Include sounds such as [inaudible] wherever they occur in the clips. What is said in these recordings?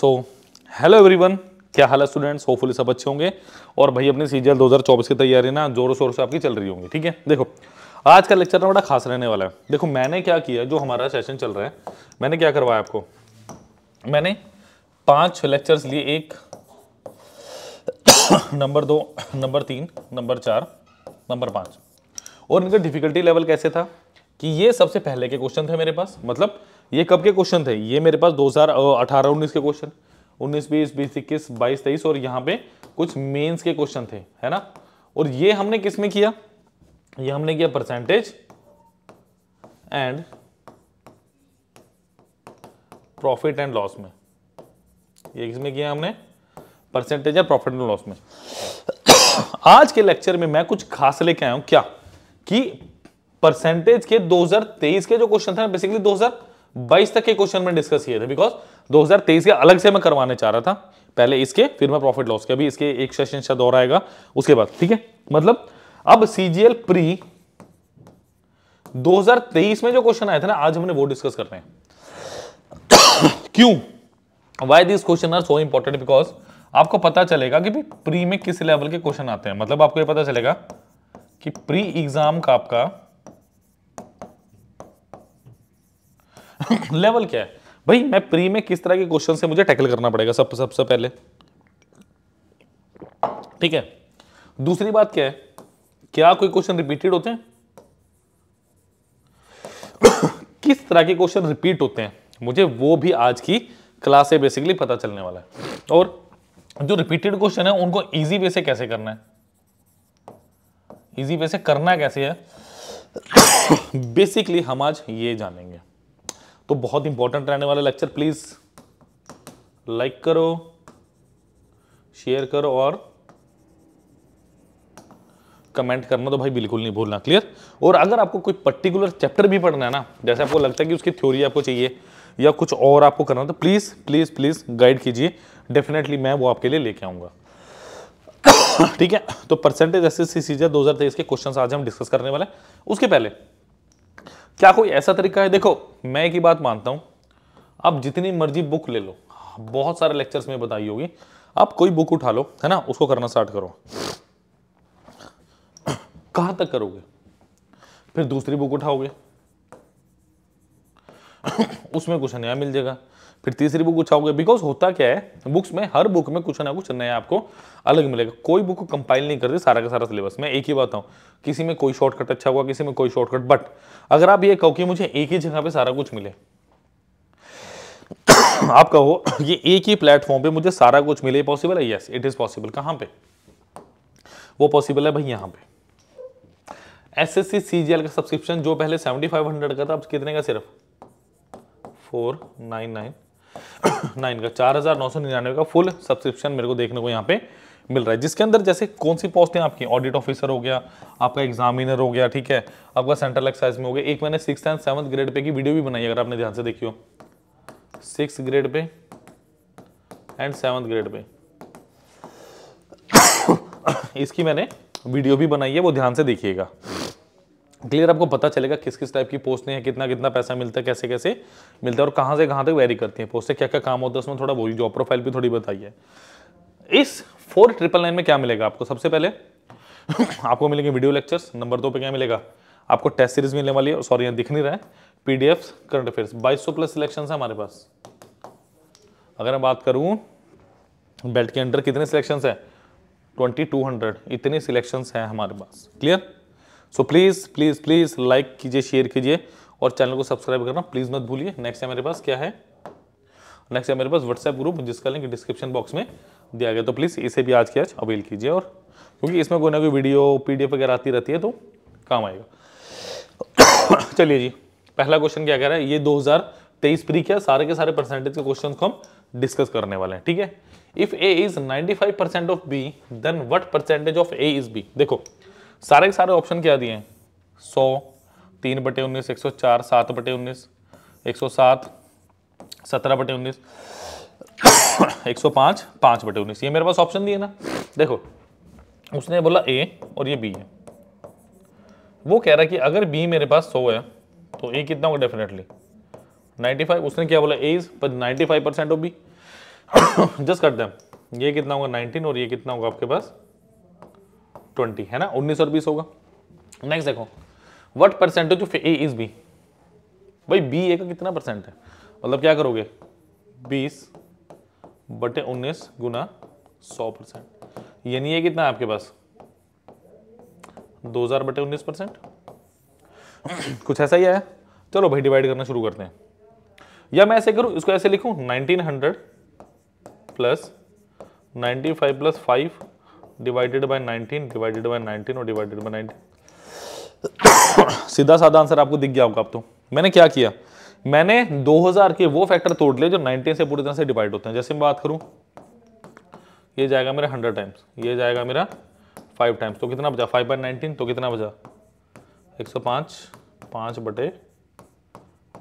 so hello everyone क्या हाल है students hopefully सब अच्छे होंगे और भाई अपनी सी जी एल की तैयारी ना जोरों शोर से आपकी चल रही होंगी ठीक है देखो आज का लेक्चर ना बड़ा खास रहने वाला है देखो मैंने क्या किया जो हमारा सेशन चल रहा है मैंने क्या करवाया आपको मैंने पांच लेक्चर्स लिए एक नंबर दो नंबर तीन नंबर चार नंबर पाँच और इनका डिफिकल्टी लेवल कैसे था कि ये सबसे पहले के क्वेश्चन थे मेरे पास मतलब ये कब के क्वेश्चन थे ये मेरे पास 2018 19 के क्वेश्चन 19 बीस बीस इक्कीस बाईस तेईस और यहाँ पे कुछ मेंस के क्वेश्चन थे है ना और ये हमने किस में किया ये हमने किया percentage and profit and loss में ये किसमें किया हमने परसेंटेज या प्रॉफिट एंड लॉस में आज के लेक्चर में मैं कुछ खास लेके आया हूं क्या कि परसेंटेज के 2023 के जो क्वेश्चन थे बेसिकली 22 तक के क्वेश्चन में डिस्कस किए थे बिकॉज 2023 के अलग से मैं करवाने चाह रहा था पहले इसके फिर मैं प्रॉफिट लॉस के अभी इसके एक सेशन शायद और आएगा उसके बाद ठीक है मतलब अब सीजीएल प्री 2023 में जो क्वेश्चन आया था ना आज हमने वो डिस्कस कर रहे हैं क्यों why this question are so important because आपको पता चलेगा कि प्री में किस लेवल के क्वेश्चन आते हैं मतलब आपको ये पता चलेगा कि प्री एग्जाम का आपका लेवल [laughs] क्या है भाई मैं प्री में किस तरह के क्वेश्चन से मुझे टैकल करना पड़ेगा सब सबसे सब पहले ठीक है दूसरी बात क्या है क्या कोई क्वेश्चन रिपीटेड होते हैं [coughs] किस तरह के क्वेश्चन रिपीट होते हैं मुझे वो भी आज की क्लास से बेसिकली पता चलने वाला है और जो रिपीटेड क्वेश्चन है उनको इजी वे से कैसे करना है इजी वे से करना कैसे है बेसिकली [coughs] हम आज ये जानेंगे तो बहुत इंपॉर्टेंट रहने वाला लेक्चर प्लीज़ लाइक करो शेयर करो और कमेंट करना तो भाई बिल्कुल नहीं भूलना क्लियर और अगर आपको कोई पर्टिकुलर चैप्टर भी पढ़ना है ना जैसे आपको लगता है कि उसकी थ्योरी आपको चाहिए या कुछ और आपको करना तो प्लीज़ प्लीज़ प्लीज़ गाइड कीजिए डेफिनेटली मैं वो आपके लिए लेके आऊंगा [coughs] ठीक है तो परसेंटेज एस एस सी सीजर दो के क्वेश्चन आज हम डिस्कस करने वाले उसके पहले क्या कोई ऐसा तरीका है देखो मैं एक ही बात मानता हूं आप जितनी मर्जी बुक ले लो बहुत सारे लेक्चर्स में बताई होगी आप कोई बुक उठा लो है ना उसको करना स्टार्ट करो कहां तक करोगे फिर दूसरी बुक उठाओगे उसमें कुछ नया मिल जाएगा फिर तीसरी बुक उछाओगे बिकॉज होता क्या है बुक्स में हर बुक में कुछ ना कुछ नया आपको अलग मिलेगा कोई बुक कंपाइल नहीं करती सारा का सारा सिलेबस मैं एक ही बात हूँ किसी में कोई शॉर्टकट अच्छा हुआ किसी में कोई शॉर्टकट बट अगर आप ये कहो कि मुझे एक ही जगह पर सारा कुछ मिले [coughs] आप कहो [coughs] ये एक ही प्लेटफॉर्म पे मुझे सारा कुछ मिले पॉसिबल है यस इट इज़ पॉसिबल कहां पे वो पॉसिबल है भाई यहां पे S S C C G L का सब्सक्रिप्शन जो पहले सेवेंटी फाइव हंड्रेड का था अब कितने का सिर्फ फोर नाइन नाइन [coughs] नाइन का चार हज़ार नौ सौ निन्यानवे का फुल सब्सक्रिप्शन मेरे को देखने को यहाँ पे मिल रहा है जिसके अंदर जैसे कौन सी है आपकी ऑडिट ऑफिसर हो गया आपका एग्जामिनर हो गया ठीक है आपका सेंट्रल एक्साइज में हो गया एक मैंने सिक्स एंड सेवन्थ ग्रेड पे की वीडियो भी बनाई अगर आपने ध्यान से देखी हो six grade pay and seventh grade pay [coughs] इसकी मैंने वीडियो भी बनाई है वो ध्यान से देखिएगा क्लियर आपको पता चलेगा किस किस टाइप की पोस्टें हैं कितना कितना पैसा मिलता है कैसे कैसे मिलता है और कहाँ से कहाँ तक वेरी करती है पोस्ट क्या क्या काम होता है उसमें थोड़ा बोलिए जॉब प्रोफाइल भी थोड़ी बताइए इस फोर ट्रिपल नाइन में क्या मिलेगा आपको सबसे पहले [coughs] आपको मिलेंगे वीडियो लेक्चर्स नंबर दो पे क्या मिलेगा आपको टेस्ट सीरीज मिलने वाली है सॉरी यहाँ दिख नहीं रहा है पीडीएफ करंट अफेयर्स बाईस सौ प्लस सिलेक्शन है हमारे पास अगर मैं बात करूँ बेल्ट के अंडर कितने सिलेक्शन है ट्वेंटी टू हंड्रेड इतने सिलेक्शन हैं हमारे पास clear so please please please like कीजिए शेयर कीजिए और चैनल को सब्सक्राइब करना प्लीज़ मत भूलिए नेक्स्ट है मेरे पास क्या है नेक्स्ट है मेरे पास व्हाट्सएप ग्रुप जिसका लिंक डिस्क्रिप्शन बॉक्स में दिया गया तो प्लीज़ इसे भी आज के आज अवेल कीजिए और क्योंकि इसमें कोई ना कोई वीडियो पीडीएफ वगैरह आती रहती है तो काम आएगा [coughs] चलिए जी पहला क्वेश्चन क्या कह रहा है ये 2023 प्री क्या सारे के सारे परसेंटेज के क्वेश्चन को हम डिस्कस करने वाले हैं ठीक है if A is 95 percent of B then what percentage of A is B देखो सारे के सारे ऑप्शन क्या दिए हैं सौ तीन बटे उन्नीस एक सौ चार सात बटे उन्नीस एक सौ सात सत्रह बटे उन्नीस एक सौ पाँच पाँच बटे उन्नीस ये मेरे पास ऑप्शन दिए ना देखो उसने बोला ए और ये बी है वो कह रहा है कि अगर बी मेरे पास सौ है तो ए कितना होगा डेफिनेटली 95 उसने क्या बोला A is per five percent of B just करते हैं ये कितना होगा 19 और ये कितना होगा आपके पास ट्वेंटी है ना उन्नीस और बीस होगा नेक्स्ट देखो what percentage of A is B भाई बी ए का कितना परसेंट है मतलब क्या करोगे बीस बटे उन्नीस गुना सौ परसेंट यानी ये कितना है आपके पास दो हज़ार बटे उन्नीस परसेंट कुछ ऐसा ही आया चलो भाई डिवाइड करना शुरू करते हैं या मैं ऐसे करूं इसको ऐसे लिखूं nineteen hundred plus ninety five plus five divided by 19 divided by 19 और डिवाइडेड बाय 19 सीधा साधा आंसर आपको दिख गया होगा आप तो मैंने क्या किया मैंने 2000 के वो फैक्टर तोड़ लिए जो 19 से पूरी तरह से डिवाइड होते हैं जैसे मैं बात करूं ये जाएगा मेरा 100 टाइम्स ये जाएगा मेरा 5 टाइम्स तो कितना बचा 5 बाय नाइनटीन तो कितना बचा 105 5 बटे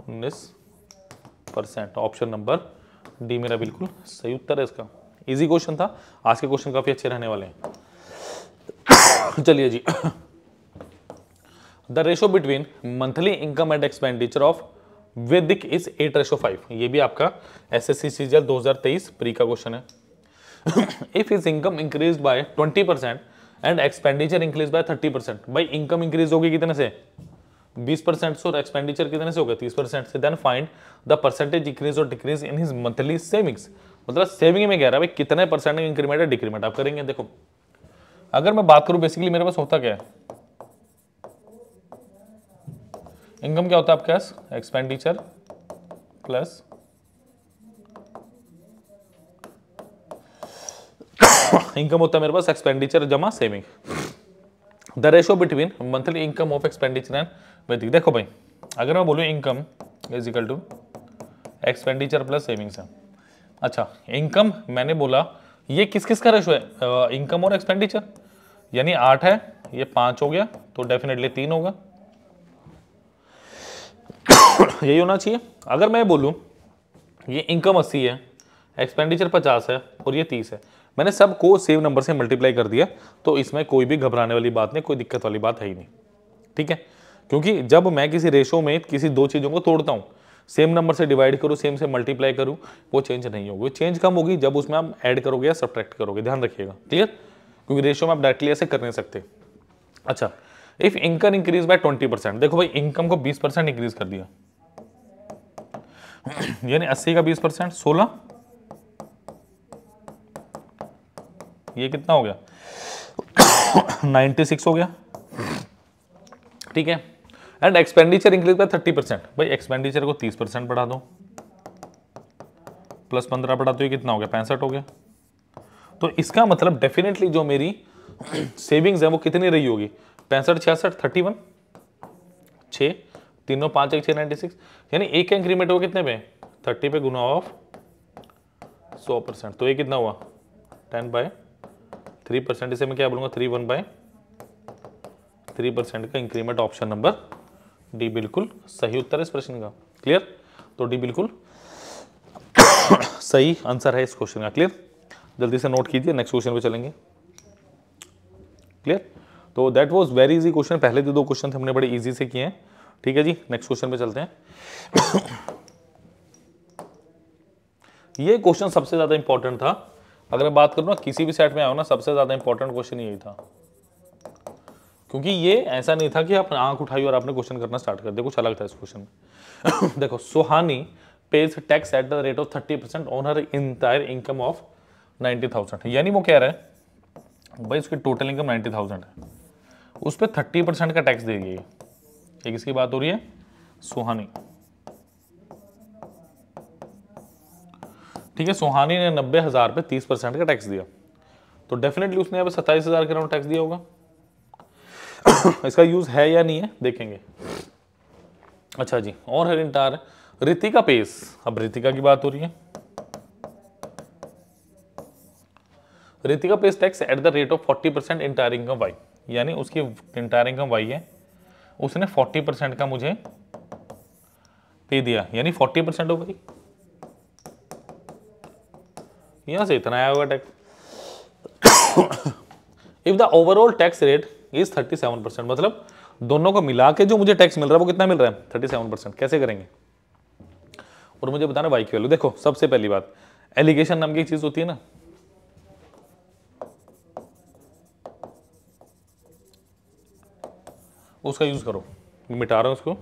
उन्नीस परसेंट ऑप्शन नंबर डी मेरा बिल्कुल सही उत्तर है इसका इजी क्वेश्चन था आज के क्वेश्चन काफ़ी अच्छे रहने वाले हैं [coughs] चलिए जी the ratio between monthly income and expenditure of वैदिक इज एट रेशो फाइव ये भी आपका एस एस सी सी जल दो हज़ार तेईस प्री का क्वेश्चन है if is income increase by twenty percent and expenditure increase by thirty percent भाई इनकम इंक्रीज होगी कितने से बीस परसेंट से और एक्सपेंडिचर कितने से होगा तीस परसेंट से then find the percentage increase और decrease in his monthly savings मतलब सेविंग में कह रहा है भाई कितने परसेंट इंक्रीमेंट है डिक्रीमेंट आप करेंगे देखो अगर मैं बात करूं बेसिकली मेरे पास होता क्या है इनकम क्या होता है आपके पास एक्सपेंडिचर प्लस इनकम होता है मेरे पास एक्सपेंडिचर जमा saving the ratio between monthly income of expenditure and देखो भाई अगर मैं बोलू income is equal to expenditure plus savings है अच्छा इनकम मैंने बोला ये किस किस का रेशो है इनकम और एक्सपेंडिचर यानी आठ है ये पांच हो गया तो डेफिनेटली तीन होगा [coughs] यही होना चाहिए अगर मैं बोलूं ये इनकम अस्सी है एक्सपेंडिचर पचास है और ये तीस है मैंने सबको सेम नंबर से मल्टीप्लाई कर दिया तो इसमें कोई भी घबराने वाली बात नहीं कोई दिक्कत वाली बात है ही नहीं ठीक है क्योंकि जब मैं किसी रेशो में किसी दो चीज़ों को तोड़ता हूँ सेम नंबर से डिवाइड करूँ सेम से मल्टीप्लाई करूँ वो चेंज नहीं होगी चेंज कम होगी जब उसमें आप ऐड करोगे या सब्ट्रैक्ट करोगे ध्यान रखिएगा क्लियर क्योंकि रेशियो में आप डायरेक्टली ऐसे कर नहीं सकते अच्छा if income increase by twenty percent देखो भाई इनकम को बीस परसेंट इंक्रीज कर दिया [clears throat] यानी अस्सी का बीस परसेंट सोलह ये कितना हो गया नाइनटी [clears throat] सिक्स हो गया ठीक है and expenditure increase by thirty percent भाई एक्सपेंडिचर को तीस परसेंट बढ़ा दो प्लस पंद्रह बढ़ा दो ये कितना हो गया पैंसठ हो गया तो इसका मतलब डेफिनेटली जो मेरी सेविंग्स है वो कितनी रही होगी पैंसठ छियासठ थर्टी वन छः तीनों पाँच एक छः नाइन्टी सिक्स यानी एक का इंक्रीमेंट हुआ कितने पे थर्टी पे गुना ऑफ सौ परसेंट तो ये कितना हुआ टेन बाय थ्री परसेंट इसे मैं क्या बोलूँगा three one by three percent का इंक्रीमेंट ऑप्शन नंबर डी बिल्कुल सही उत्तर है इस प्रश्न का क्लियर तो डी बिल्कुल सही आंसर है इस क्वेश्चन का क्लियर जल्दी से नोट कीजिए नेक्स्ट क्वेश्चन पे चलेंगे क्लियर तो that was very easy question पहले जो दो क्वेश्चन थे हमने बड़े इजी से किए हैं ठीक है जी नेक्स्ट क्वेश्चन पे चलते हैं ये क्वेश्चन सबसे ज़्यादा इंपॉर्टेंट था अगर मैं बात करूँ ना किसी भी सेट में आओ ना सबसे ज़्यादा इंपॉर्टेंट क्वेश्चन यही था क्योंकि ये ऐसा नहीं था कि आप आंख उठाई और आपने क्वेश्चन करना स्टार्ट कर दिया कुछ अलग था इस क्वेश्चन में [coughs] देखो Suhani pays tax at the rate of thirty percent on her entire income of ninety thousand यानी वो कह रहा है भाई उसकी टोटल इनकम नाइन्टी थाउजेंड है उस पर थर्टी परसेंट का टैक्स दे रही है ये किसकी बात हो रही है सुहानी ठीक है सुहानी ने नब्बे हज़ार पे तीस परसेंट का टैक्स दिया तो डेफिनेटली उसने अब सत्ताईस हज़ार के अराउंड टैक्स दिया होगा [laughs] इसका यूज़ है या नहीं है देखेंगे अच्छा जी और है रिंटार रितिका पेस अब रितिका की बात हो रही है Ritika pays tax at the rate of forty percent entire income Y यानी उसकी इंटायर इनकम वाई है उसने फोर्टी परसेंट का मुझे पे दिया यानी फोर्टी परसेंट हो गई यहां से इतना आया होगा tax if the overall tax rate is 37 percent मतलब दोनों को मिला के जो मुझे टैक्स मिल रहा है वो कितना मिल रहा है 37 परसेंट कैसे करेंगे और मुझे बताना वाई की वैल्यू देखो सबसे पहली बात एलिगेशन नाम की एक चीज होती है ना उसका यूज करो मिटा रहा हूं उसको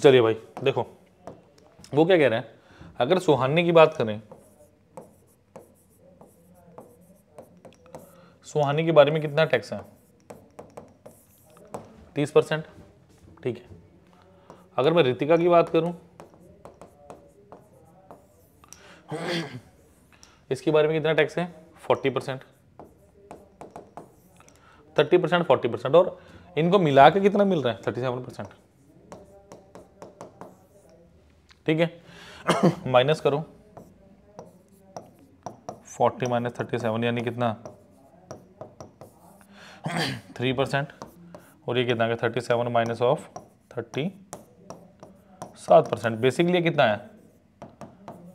चलिए भाई देखो वो क्या कह रहे हैं अगर सुहाने की बात करें सुहानी के बारे में कितना टैक्स है तीस परसेंट ठीक है अगर मैं रितिका की बात करूं इसके बारे में कितना टैक्स है forty percent thirty percent forty percent और इनको मिला के कितना मिल रहा है थर्टी सेवन परसेंट ठीक है [coughs] माइनस करो 40 माइनस थर्टी सेवन यानी कितना [coughs] थ्री परसेंट और ये कितना है thirty seven minus of thirty सात परसेंट बेसिकली कितना है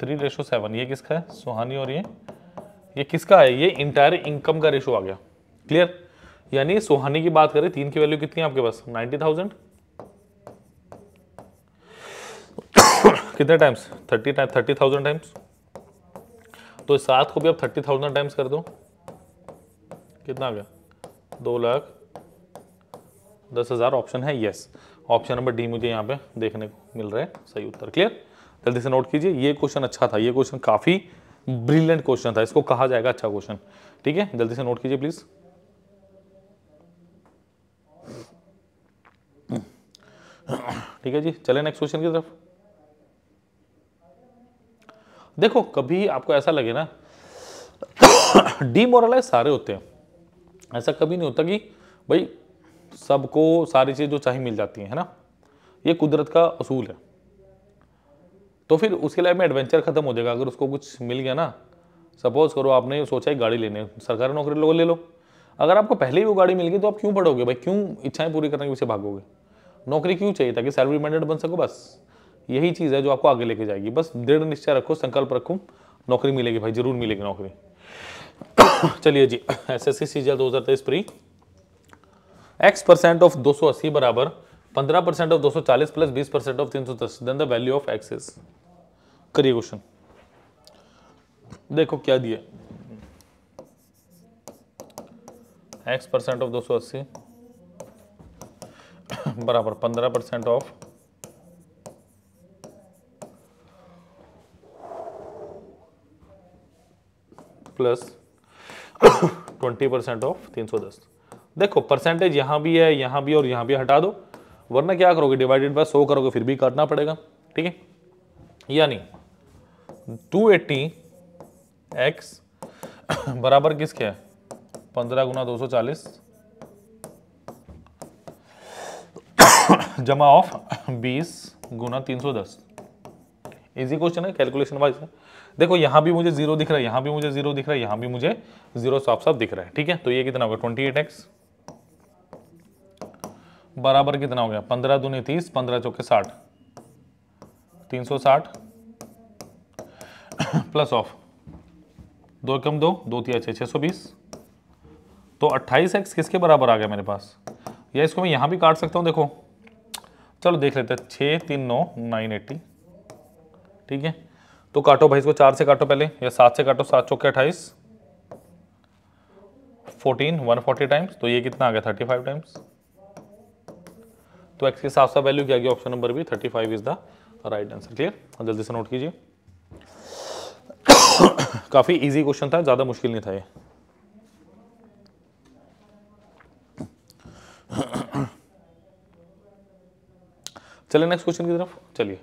थ्री रेशो सेवन ये किसका है सुहानी और ये ये किसका है ये इंटायर इनकम का रेशो आ गया क्लियर यानी सुहानी की बात करें तीन की वैल्यू कितनी है आपके पास नाइन्टी थाउजेंड कितने times thirty time thirty thousand times तो सात को भी आप थर्टी थाउजेंड टाइम्स कर दो कितना आ गया दो लाख दस हज़ार ऑप्शन है येस ऑप्शन नंबर डी मुझे यहाँ पे देखने को मिल रहा है सही उत्तर क्लियर जल्दी से नोट कीजिए ये क्वेश्चन अच्छा था ये क्वेश्चन काफ़ी ब्रिलियंट क्वेश्चन था इसको कहा जाएगा अच्छा क्वेश्चन ठीक है जल्दी से नोट कीजिए प्लीज़ ठीक है जी चले नेक्स्ट क्वेश्चन की तरफ देखो कभी आपको ऐसा लगे ना डीमोरलाइज सारे होते हैं ऐसा कभी नहीं होता कि भाई सबको सारी चीज़ जो चाहिए मिल जाती है, है ना ये कुदरत का असूल है तो फिर उसके लाइफ में एडवेंचर खत्म हो जाएगा अगर उसको कुछ मिल गया ना सपोज करो आपने सोचा है गाड़ी लेने सरकारी नौकरी लोग ले लो अगर आपको पहले ही वो गाड़ी मिल गई तो आप क्यों पढ़ोगे भाई क्यों इच्छाएं पूरी करने के पीछे भागोगे नौकरी क्यों चाहिए ताकि सैलरी रिमाइंडेड बन सको बस यही चीज़ है जो आपको आगे लेके जाएगी बस दृढ़ निश्चय रखो संकल्प रखो नौकरी मिलेगी भाई जरूर मिलेगी नौकरी [coughs] चलिए जी एस एस सी सी दो हज़ार तेईस प्री एक्स परसेंट ऑफ दो सौ अस्सी बराबर पंद्रह परसेंट ऑफ दो सौ चालीस प्लस बीस परसेंट ऑफ तीन सौ दस then the value of X is करिए क्वेश्चन देखो क्या दिए एक्स परसेंट ऑफ दो सौ अस्सी [coughs] बराबर पंद्रह percent of plus twenty percent of तीन सौ दस देखो परसेंटेज यहाँ भी है यहाँ भी और यहाँ भी हटा दो वरना क्या करोगे डिवाइडेड बाय सौ करोगे फिर भी काटना पड़ेगा ठीक है यानी टू एट्टी एक्स बराबर किसके है पंद्रह गुना दो सौ चालीस [coughs] जमा ऑफ [coughs] बीस गुना तीन सौ दस इजी क्वेश्चन है कैलकुलेशन वाइज है देखो यहाँ भी मुझे जीरो दिख रहा है यहाँ भी मुझे जीरो दिख रहा है यहाँ भी मुझे जीरो साफ साफ दिख रहा है ठीक है तो ये कितना होगा ट्वेंटी एट एक्स बराबर कितना हो गया पंद्रह दूनी तीस पंद्रह चौके साठ तीन सौ साठ प्लस ऑफ दो कम दो दो तीन छः छः सौ बीस तो अट्ठाईस एक्स किसके बराबर आ गया मेरे पास या इसको मैं यहाँ भी काट सकता हूँ देखो चलो देख लेते हैं छः तीन नौ नाइन एट्टी ठीक है तो काटो भाई इसको चार से काटो पहले या सात से काटो सात चौके अट्ठाईस फोर्टीन वन फोर्टी टाइम्स तो ये कितना आ गया थर्टी फाइव टाइम्स तो एक्स के साथ साथ वैल्यू क्या ऑप्शन नंबर भी thirty five is the right answer clear जल्दी से नोट कीजिए काफ़ी इजी क्वेश्चन था ज़्यादा मुश्किल नहीं था ये चलिए नेक्स्ट क्वेश्चन की तरफ चलिए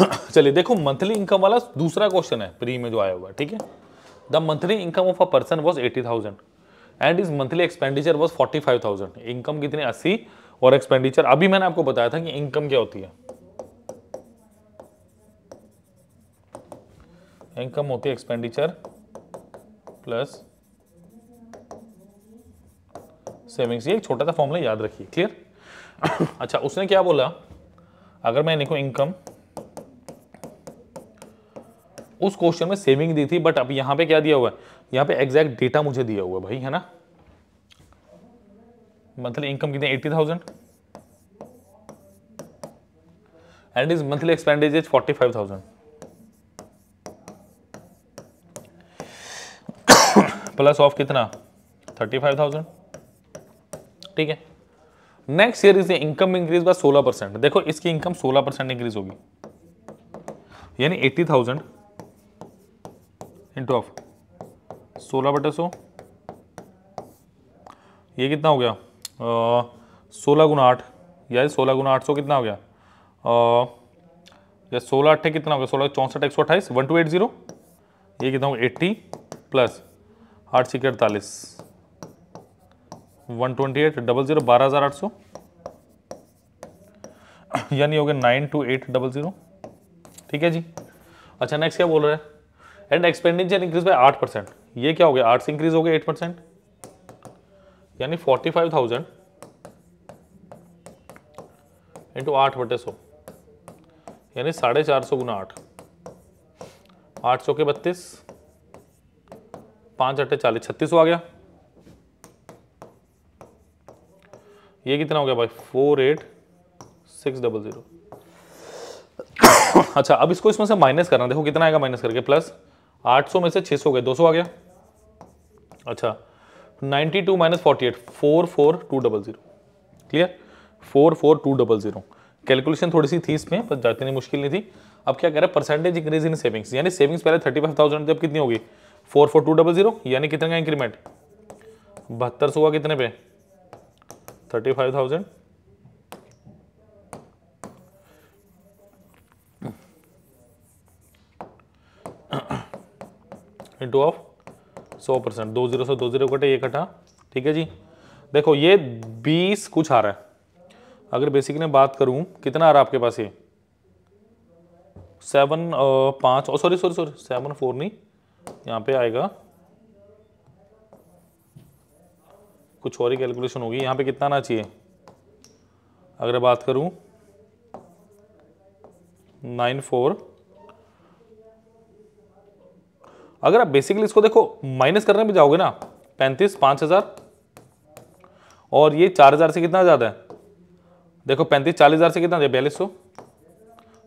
[coughs] चलिए देखो मंथली इनकम वाला दूसरा क्वेश्चन है प्री में जो आया हुआ है ठीक है the monthly income of a person was eighty thousand and is monthly expenditure was forty five thousand income कितनी अस्सी और एक्सपेंडिचर अभी मैंने आपको बताया था कि इनकम क्या होती है इनकम होती है एक्सपेंडिचर प्लस सेविंग्स ये एक छोटा सा फॉर्मूला याद रखिए क्लियर [coughs] अच्छा उसने क्या बोला अगर मैं इनको इनकम उस क्वेश्चन में सेविंग दी थी बट अब यहां पे क्या दिया हुआ है यहां पे एग्जैक्ट डेटा मुझे दिया हुआ है भाई है ना मंथली इनकम कितनी eighty thousand and is monthly expenditure forty five thousand plus of कितना थर्टी फाइव थाउजेंड ठीक है नेक्स्ट ईयर इसकी इनकम इंक्रीज बाय सोलह परसेंट देखो इसकी इनकम सोलह परसेंट इंक्रीज होगी यानी एट्टी थाउजेंड इंटू ऑफ सोलह बटे सौ ये कितना हो गया सोलह गुना आठ या सोलह गुना आठ सौ कितना हो गया या सोलह अट्ठे कितना हो गया सोलह चौंसठ एक सौ अट्ठाईस वन टू एट जीरो ये कितना हो गया एट्टी प्लस आठ के अड़तालीस one twenty eight double zero बारह हज़ार आठ सौ यानी हो गया nine two eight double zero ठीक है जी अच्छा नेक्स्ट क्या बोल रहे हैं एंड एक्सपेंडिचर इंक्रीज बाय आठ परसेंट ये क्या हो गया आठ से इंक्रीज हो गया एट परसेंट यानी फोर्टी फाइव थाउजेंड इंटू आठ बटे सौ यानी साढ़े चार सौ गुना आठ आठ सौ के बत्तीस पाँच अट्ठे चालीस छत्तीस आ गया ये कितना हो गया भाई four eight six double zero [coughs] अच्छा अब इसको इसमें से माइनस करना देखो कितना आएगा माइनस करके प्लस 800 में से 600 गए सौ आ गया अच्छा 92 two minus forty eight four four two double zero clear four four two double zero calculation थोड़ी सी थी इसमें पर नहीं मुश्किल नहीं थी अब क्या कह रहा है परसेंटेज इंक्रीज इन सेविंग्स यानी सेविंग्स पहले थर्टी फाइव थाउजेंड अब कितनी होगी four four two double zero यानी कितने का इंक्रीमेंट बहत्तर सौ हुआ कितने पे thirty five thousand into of सौ परसेंट दो जीरो से दो जीरो कटे ये कटा ठीक है जी देखो ये बीस कुछ आ रहा है अगर बेसिक ने बात करूं कितना आ रहा है आपके पास ये सेवन पाँच और sorry sorry sorry seven four नहीं यहाँ पे आएगा कुछ और ही कैलकुलेशन होगी यहाँ पे कितना आना चाहिए अगर बात करूं नाइन फोर अगर आप बेसिकली इसको देखो माइनस करने में जाओगे ना पैंतीस पाँच हज़ार और ये चार हज़ार से कितना ज़्यादा है देखो पैंतीस चालीस हज़ार से कितना बयालीस सौ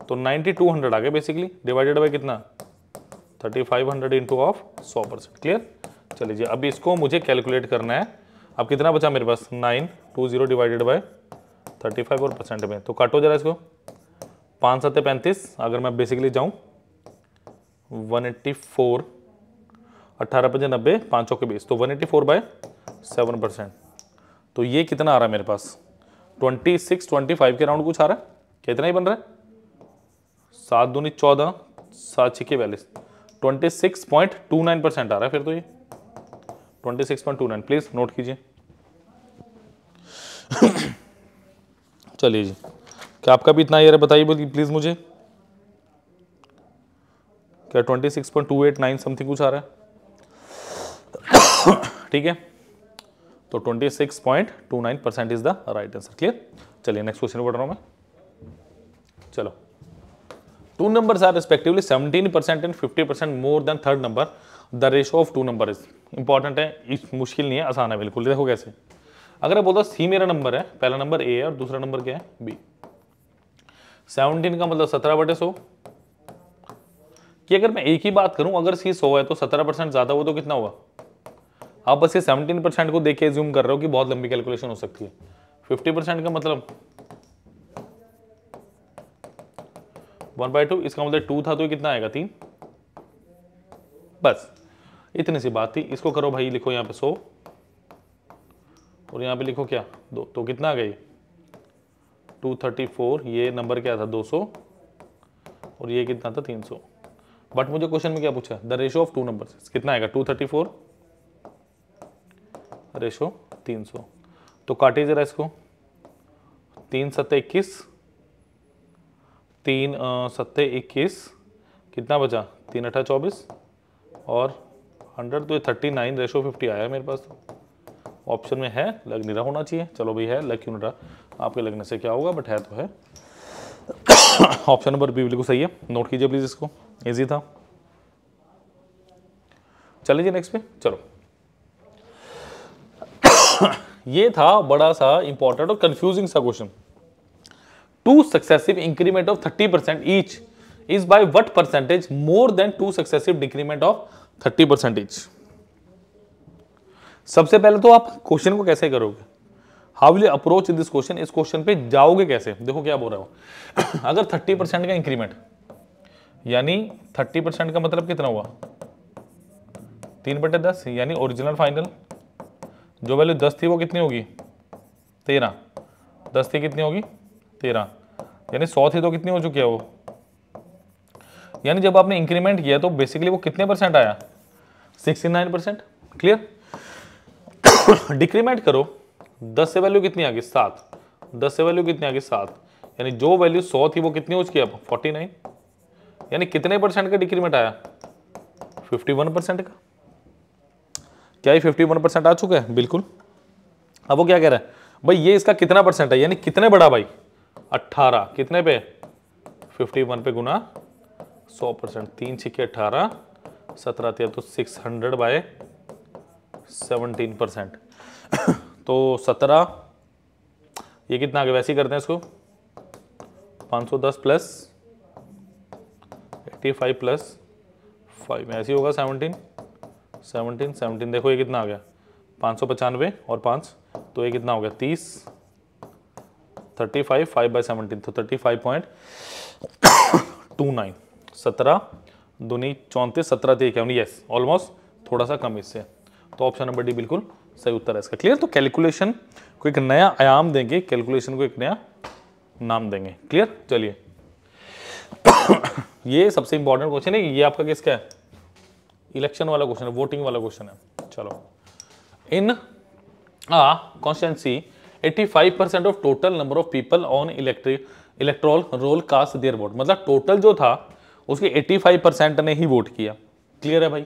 तो नाइन्टी टू हंड्रेड आ गया बेसिकली डिवाइडेड बाई कितना thirty five hundred into of सौ परसेंट क्लियर चलिए अब इसको मुझे कैलकुलेट करना है अब कितना बचा मेरे पास nine two zero divided by thirty five और परसेंट में तो काटो जरा इसको पाँच सत्तर पैंतीस अगर मैं बेसिकली जाऊँ वन एट्टी फोर अट्ठारह पंजे नब्बे पाँच सौ के बीस तो one eighty four by seven percent तो ये कितना आ रहा है मेरे पास ट्वेंटी सिक्स ट्वेंटी फाइव के राउंड कुछ आ रहा है कितना ही बन रहा है सात दूनी चौदह सात छिके बयालीस twenty six point two nine percent आ रहा है फिर तो ये twenty six point two nine please note कीजिए चलिए जी क्या आपका भी इतना ईयर बताइए बोलिए प्लीज़ मुझे क्या twenty six point two eight nine something कुछ आ रहा है [coughs] ठीक है तो 26.29 percent is the right answer clear चलिए नेक्स्ट क्वेश्चन पढ़ रहा हूं मैं चलो two numbers are respectively 17% and 50% more than third number the ratio of two number is important है इस मुश्किल नहीं है आसान है बिल्कुल देखो कैसे अगर मैं बोलता सी मेरा नंबर है पहला नंबर ए है और दूसरा नंबर क्या है बी 17 का मतलब 17 बटे सो कि अगर मैं एक ही बात करूं अगर सी 100 है तो 17 परसेंट ज़्यादा हुआ तो कितना हुआ आप बस ये सेवनटीन परसेंट को देख के जूम कर रहे हो कि बहुत लंबी कैलकुलेशन हो सकती है फिफ्टी परसेंट का मतलब वन बाई टू इसका मतलब टू था तो कितना आएगा तीन बस इतनी सी बात थी इसको करो भाई लिखो यहाँ पे सो और यहाँ पे लिखो क्या दो तो कितना आ गई 234 ये नंबर क्या था 200 और ये कितना था 300 बट मुझे क्वेश्चन में क्या पूछा the ratio of two number कितना आएगा फोर रेशो तीन सौ तो काटिए ज़रा इसको तीन सत्तर इक्कीस तीन सत्तर इक्कीस कितना बचा तीन अठा चौबीस और हंड्रेड तो ये थर्टी नाइन रेशो फिफ्टी आया मेरे पास तो ऑप्शन में है लग नहीं रहा होना चाहिए चलो भाई है लग क्यों नहीं रहा आपके लगने से क्या होगा बट है तो है ऑप्शन नंबर बी बिल्कुल सही है नोट कीजिए प्लीज़ इसको इजी था चलिए नेक्स्ट पे चलो [coughs] ये था बड़ा सा इंपॉर्टेंट और कंफ्यूजिंग सा question two successive increment of thirty percent each is by what percentage more than two successive decrement of thirty each सबसे पहले तो आप क्वेश्चन को कैसे करोगे how will approach this question इस क्वेश्चन पे जाओगे कैसे देखो क्या बोल रहा हो [coughs] अगर थर्टी परसेंट का इंक्रीमेंट यानी थर्टी परसेंट का मतलब कितना हुआ तीन बटे दस यानी ओरिजिनल फाइनल जो वैल्यू दस थी वो कितनी होगी तेरह दस थी कितनी होगी तेरह यानी सौ थी तो कितनी हो चुकी है वो यानी जब आपने इंक्रीमेंट किया तो बेसिकली वो कितने परसेंट आया sixty nine percent clear decrement करो दस से वैल्यू कितनी आ गई सात दस से वैल्यू कितनी आ गई सात यानी जो वैल्यू सौ थी वो कितनी हो चुकी है अब फोर्टी नाइन यानी कितने परसेंट का डिक्रीमेंट आया फिफ्टी वन परसेंट का क्या ये फिफ्टी वन परसेंट आ चुका है बिल्कुल अब वो क्या कह रहा है भाई ये इसका कितना परसेंट है यानी कितने बड़ा भाई अट्ठारह कितने पे फिफ्टी वन पे गुना सौ परसेंट तीन छिके अट्ठारह सत्रह तेरह तो six hundred by seventeen percent तो सत्रह ये कितना आगे वैसे ही करते हैं इसको पाँच सौ दस plus eighty five plus five ऐसे ही होगा सेवनटीन सेवनटीन सेवनटीन देखो ये कितना आ गया पाँच सौ पचानवे और पाँच तो ये कितना हो गया तीस thirty five five by seventeen तो thirty five point two nine सत्रह दूनी चौंतीस सत्रह थी क्या यस ऑलमोस्ट थोड़ा सा कम इससे तो ऑप्शन नंबर डी बिल्कुल सही उत्तर है इसका क्लियर तो कैलकुलेशन को एक नया आयाम देंगे कैलकुलेशन को एक नया नाम देंगे क्लियर चलिए [coughs] ये सबसे इंपॉर्टेंट क्वेश्चन है ये आपका किसका है इलेक्शन वाला क्वेश्चन है वोटिंग वाला क्वेश्चन है चलो in a constituency 85 percent of total number of people on electric electoral roll cast their vote मतलब टोटल जो था उसके 85 परसेंट ने ही वोट किया क्लियर है भाई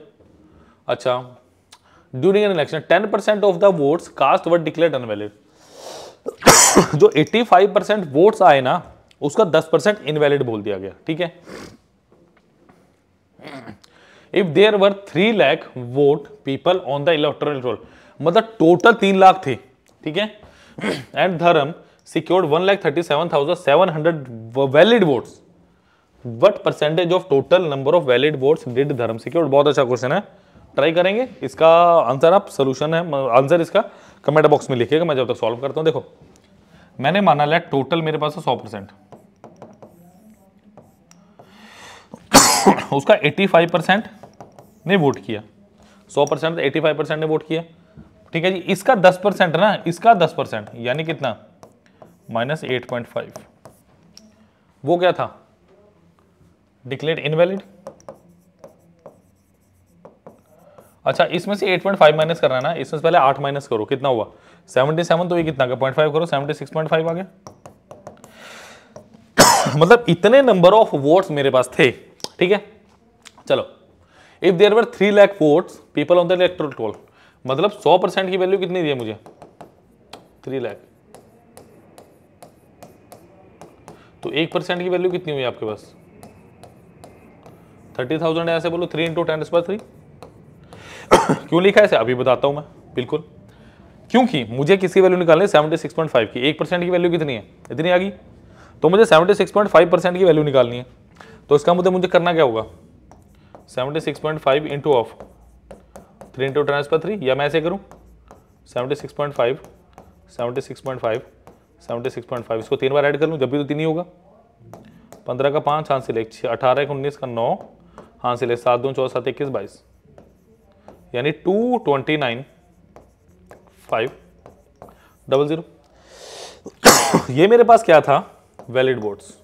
अच्छा during an election 10 percent of the votes cast were declared invalid जो 85 परसेंट वोट्स आए ना उसका 10 परसेंट इनवैलिड बोल दिया गया ठीक है if there were three lakh vote people on the electronic roll मतलब टोटल तीन लाख थे ठीक है and Dharam secured one lakh thirty seven thousand seven hundred valid votes what percentage of total number of valid votes did Dharam secured बहुत अच्छा क्वेश्चन है try करेंगे इसका आंसर आप सोल्यूशन है आंसर इसका कमेंट बॉक्स में लिखिएगा मैं जब तक सॉल्व करता हूँ देखो मैंने माना लिया टोटल मेरे पास है सौ परसेंट [coughs] उसका फाइव परसेंट ने वोट किया 100 परसेंट तो एटी फाइव परसेंट ने वोट किया ठीक है जी इसका 10 परसेंट ना इसका 10 परसेंट यानी कितना माइनस एट पॉइंट फाइव वो क्या था डिक्लेट इनवैलिड अच्छा इसमें से 8.5 माइनस करना है ना इसमें से पहले 8 माइनस करो कितना हुआ 77 तो ये कितना का पॉइंट फाइव करो 76.5 आ गया [coughs] मतलब इतने नंबर ऑफ वोट्स मेरे पास थे ठीक है चलो if there were three lakh votes people on the electoral roll मतलब सौ परसेंट की वैल्यू कितनी दी है मुझे थ्री लैख तो एक परसेंट की वैल्यू कितनी हुई आपके पास थर्टी थाउजेंड ऐसे बोलो थ्री इंटू टेन बार थ्री क्यों लिखा है ऐसे अभी बताता हूं मैं बिल्कुल क्योंकि मुझे किसी वैल्यू निकालनी सेवेंटी सिक्स पॉइंट फाइव की एक परसेंट की वैल्यू कितनी है इतनी आ गई तो मुझे seventy six point five percent की वैल्यू निकालनी है तो इसका मुझे मतलब मुझे करना क्या होगा seventy six point five into of three into transfer three या मैं ऐसे करूँ seventy six point five seventy six point five seventy six point five इसको तीन बार ऐड कर लूँ जब भी तो तीन ही होगा पंद्रह का पाँच हाथ से ले अठारह एक उन्नीस का नौ हाथ से सात दो चौदह सात इक्कीस बाईस यानी two twenty nine five double zero ये मेरे पास क्या था वैलिड बोर्ड्स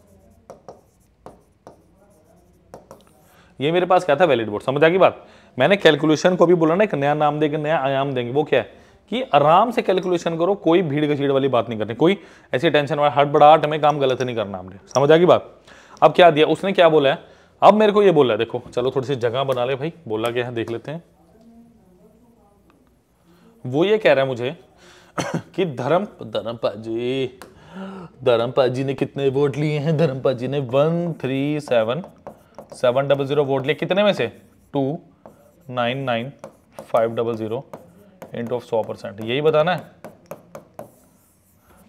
ये मेरे पास क्या था वैलिड बोर्ड समझ आ गई बात मैंने कैलकुलेशन को भी बोला ना एक नया नाम देंगे नया आयाम देंगे वो क्या है कि आराम से कैलकुलेशन करो कोई भीड़ घसीड़ वाली बात नहीं करनी कोई ऐसी टेंशन वाला हड़बड़ाहट में काम गलत नहीं करना हमने समझ आ गई बात अब क्या दिया उसने क्या बोला है अब मेरे को ये बोला है देखो चलो थोड़ी सी जगह बना ले भाई बोला क्या है देख लेते हैं वो ये कह रहा है मुझे [coughs] कि धर्म धर्मपा जी धर्मपा जी ने कितने वोट लिए हैं धर्मपा जी ने one three seven seven double zero vote लिए कितने में से two nine nine five double zero into of सौ परसेंट यही बताना है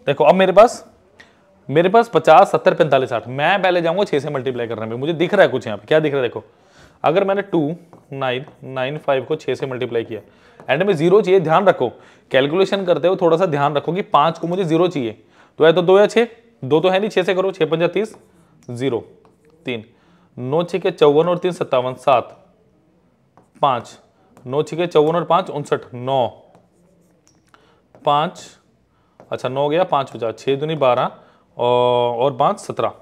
देखो अब मेरे पास मेरे पास पचास सत्तर पैंतालीस साठ मैं पहले जाऊंगा छह से मल्टीप्लाई करने में मुझे दिख रहा है कुछ यहाँ पे क्या दिख रहा है देखो अगर मैंने टू नाइन नाइन फाइव को छः से मल्टीप्लाई किया एंड में जीरो चाहिए ध्यान रखो कैलकुलेशन करते हुए थोड़ा सा ध्यान रखो कि पाँच को मुझे जीरो चाहिए तो या तो दो या छः दो तो है नहीं छः से करो छः पंजा तीस जीरो तीन नौ छिके चौवन और तीन सत्तावन सात पाँच नौ के चौवन और पाँच उनसठ नौ पाँच अच्छा नौ गया पाँच हो जाए छः दूनी बारह और पाँच सत्रह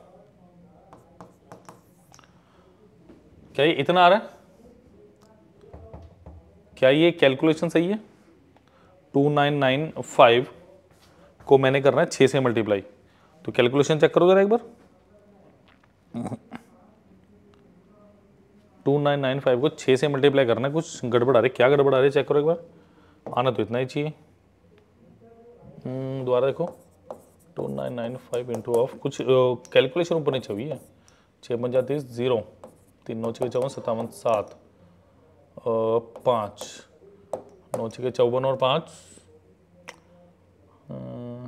क्या ये इतना आ रहा है क्या ये कैलकुलेशन सही है टू नाइन नाइन फाइव को मैंने करना है छः से मल्टीप्लाई तो कैलकुलेशन चेक करो जरा एक बार टू नाइन नाइन फाइव को छः से मल्टीप्लाई करना है कुछ गड़बड़ आ रही क्या गड़बड़ आ रही है चेक करो एक बार आना तो इतना ही चाहिए हम्म, दोबारा देखो two nine nine five into of कुछ कैलकुलेशन ऊपर नहीं चाहिए है छः पंजा तीस जीरो तीन नौ छः चौवन सत्तावन सात पाँच नौ छः चौवन और पाँच हम्म,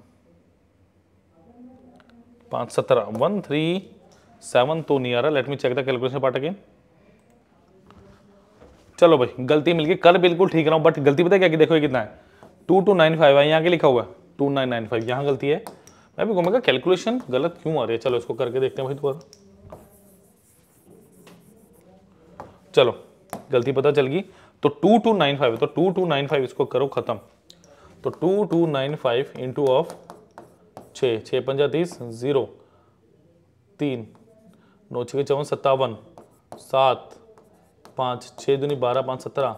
पाँच सत्रह वन थ्री सेवन तो नहीं आ रहा let me check the calculation part again चलो भाई गलती मिल गई कर बिल्कुल ठीक रहा हूँ बट गलती पता क्या कि देखो ये कितना है टू टू नाइन फाइव है यहाँ के लिखा हुआ है टू नाइन नाइन फाइव यहाँ गलती है मैं भी घूमेगा कैलकुलेशन गलत क्यों आ रही है चलो इसको करके देखते हैं भाई दोबारा चलो गलती पता चल गई तो टू टू नाइन फाइव तो टू टू नाइन फाइव इसको करो खत्म तो two two nine five into of छः छः पंजा तीस ज़ीरो तीन नौ छः चौवन सत्तावन सात पाँच छः दूनी बारह पाँच सत्रह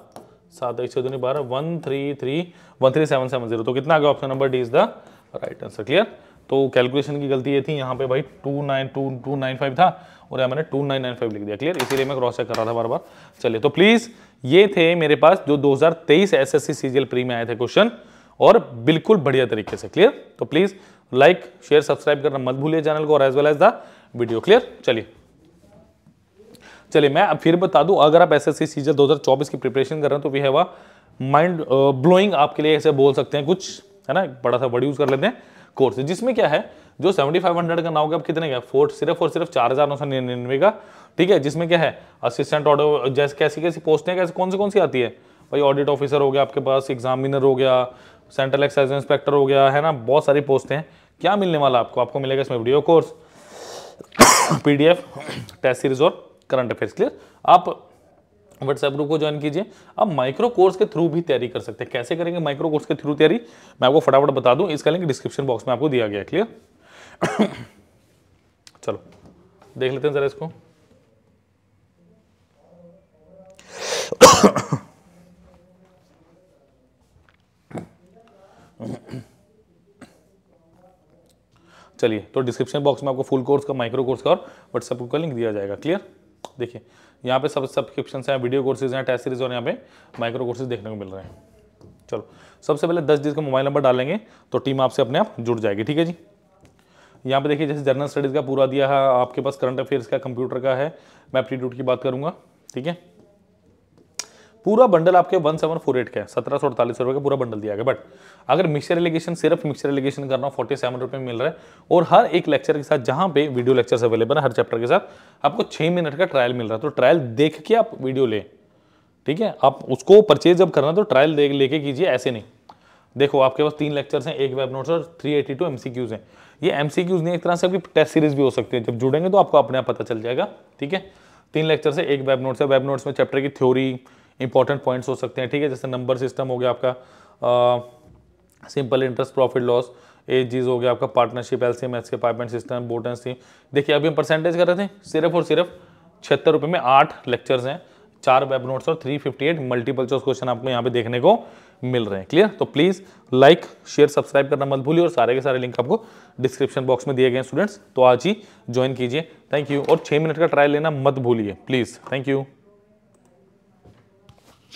सात एक छः दूनी बारह one three three one three seven seven zero तो कितना आ गया option number D is the right answer clear तो कैलकुलेशन की गलती ये थी यहाँ पे भाई two nine two two nine five था और यहाँ मैंने टू नाइन नाइन फाइव लिख दिया क्लियर इसीलिए मैं क्रॉस चेक कर रहा था बार बार चलिए तो प्लीज़ ये थे मेरे पास जो दो हजार तेईस S S C CGL pre में आए थे क्वेश्चन और बिल्कुल बढ़िया तरीके से क्लियर तो प्लीज़ लाइक शेयर सब्सक्राइब करना मत भूलिए चैनल को और as well as the video clear चलिए चलिए मैं अब फिर बता दूं अगर आप ऐसे सीजर सी सीजल की प्रिपरेशन कर रहे हैं तो we have a mind blowing आपके लिए ऐसे बोल सकते हैं कुछ है ना बड़ा सा वर्ड यूज़ कर लेते हैं कोर्स जिसमें क्या है जो 7500 का नाम आप कितने का फोर्थ सिर्फ और सिर्फ चार हज़ार नौ सौ निन्यानवे का ठीक है जिसमें क्या है असिस्टेंट ऑडो जैसे कैसी कैसी पोस्टें कैसे कौन सी कौन सी आती है भाई ऑडिट ऑफिसर हो गया आपके पास एग्जामिनर हो गया सेंट्रल एक्साइज इंस्पेक्टर हो गया है ना बहुत सारी पोस्टें हैं क्या मिलने वाला आपको आपको मिलेगा इसमें video course PDF test series और करंट अफेयर्स क्लियर आप व्हाट्सएप ग्रुप को ज्वाइन कीजिए आप माइक्रो कोर्स के थ्रू भी तैयारी कर सकते हैं कैसे करेंगे माइक्रो कोर्स के थ्रू तैयारी मैं आपको फटाफट बता दूं इसका लिंक डिस्क्रिप्शन बॉक्स में आपको दिया गया क्लियर [coughs] चलो देख लेते हैं जरा इसको [coughs] चलिए तो डिस्क्रिप्शन बॉक्स में आपको फुल कोर्स का माइक्रो कोर्स का और व्हाट्सएप का लिंक दिया जाएगा क्लियर देखिए यहाँ पे सब सब्सक्रिप्शन हैं वीडियो कोर्सेज हैं टेस्ट सीरीज और यहाँ पे माइक्रो कोर्सेज देखने को मिल रहे हैं चलो सबसे पहले दस दिन का मोबाइल नंबर डालेंगे तो टीम आपसे अपने आप जुड़ जाएगी ठीक है जी यहाँ पे देखिए जैसे जर्नल स्टडीज़ का पूरा दिया है आपके पास करंट अफेयर्स का कंप्यूटर का है मैं एप्टीट्यूड की बात करूँगा ठीक है पूरा बंडल आपके वन सेवन फोर एट का है सत्रह सौ अड़तालीस रुपये का पूरा बंडल दिया गया बट अगर मिक्सर एलिगेशन सिर्फ मिक्सर एलिगेशन करना फोर्टी सेवन रुपये मिल रहा है और हर एक लेक्चर के साथ जहाँ पे वीडियो लेक्चर्स अवेलेबल है हर चैप्टर के साथ आपको छः मिनट का ट्रायल मिल रहा है तो ट्रायल देख के आप वीडियो लें ठीक है आप उसको परचेज जब करना तो ट्रायल देख लेके कीजिए ऐसे नहीं देखो आपके पास तीन लेक्चर्स हैं एक वेब नोट्स और थ्री एटी टू एम हैं ये एम नहीं एक तरह से आपकी टेस्ट सीरीज भी हो सकती है जब जुड़ेंगे तो आपको अपने आप पता चल जाएगा ठीक है तीन लेक्चर से एक वेब नोट्स है वेब नोट्स में चैप्टर की थ्योरी इंपॉर्टेंट पॉइंट्स हो सकते हैं ठीक है जैसे नंबर सिस्टम हो गया आपका simple interest profit loss age चीज़ हो गया आपका partnership L C M S के पाइपमेंट सिस्टम बोटन स्कीम देखिए अभी हम परसेंटेज कर रहे थे सिर्फ और सिर्फ छिहत्तर रुपये में आठ लेक्चर्स हैं चार वेब नोट्स और three fifty eight multiple choice question आपको यहाँ पे देखने को मिल रहे हैं क्लियर तो प्लीज़ लाइक शेयर सब्सक्राइब करना मत भूलिए और सारे के सारे लिंक आपको डिस्क्रिप्शन बॉक्स में दिए गए स्टूडेंट्स तो आज ही ज्वाइन कीजिए थैंक यू और छह मिनट का ट्रायल लेना मत भूलिए प्लीज़ थैंक यू